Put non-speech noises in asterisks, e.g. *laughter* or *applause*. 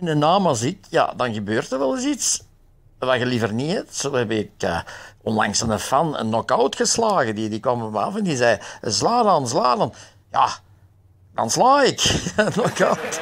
In de naam ziet, ja, dan gebeurt er wel eens iets wat je liever niet hebt. Zo heb ik eh, onlangs een fan een knock-out geslagen. Die, die kwam me af en die zei, sla dan, sla dan. Ja, dan sla ik. *laughs* knock-out.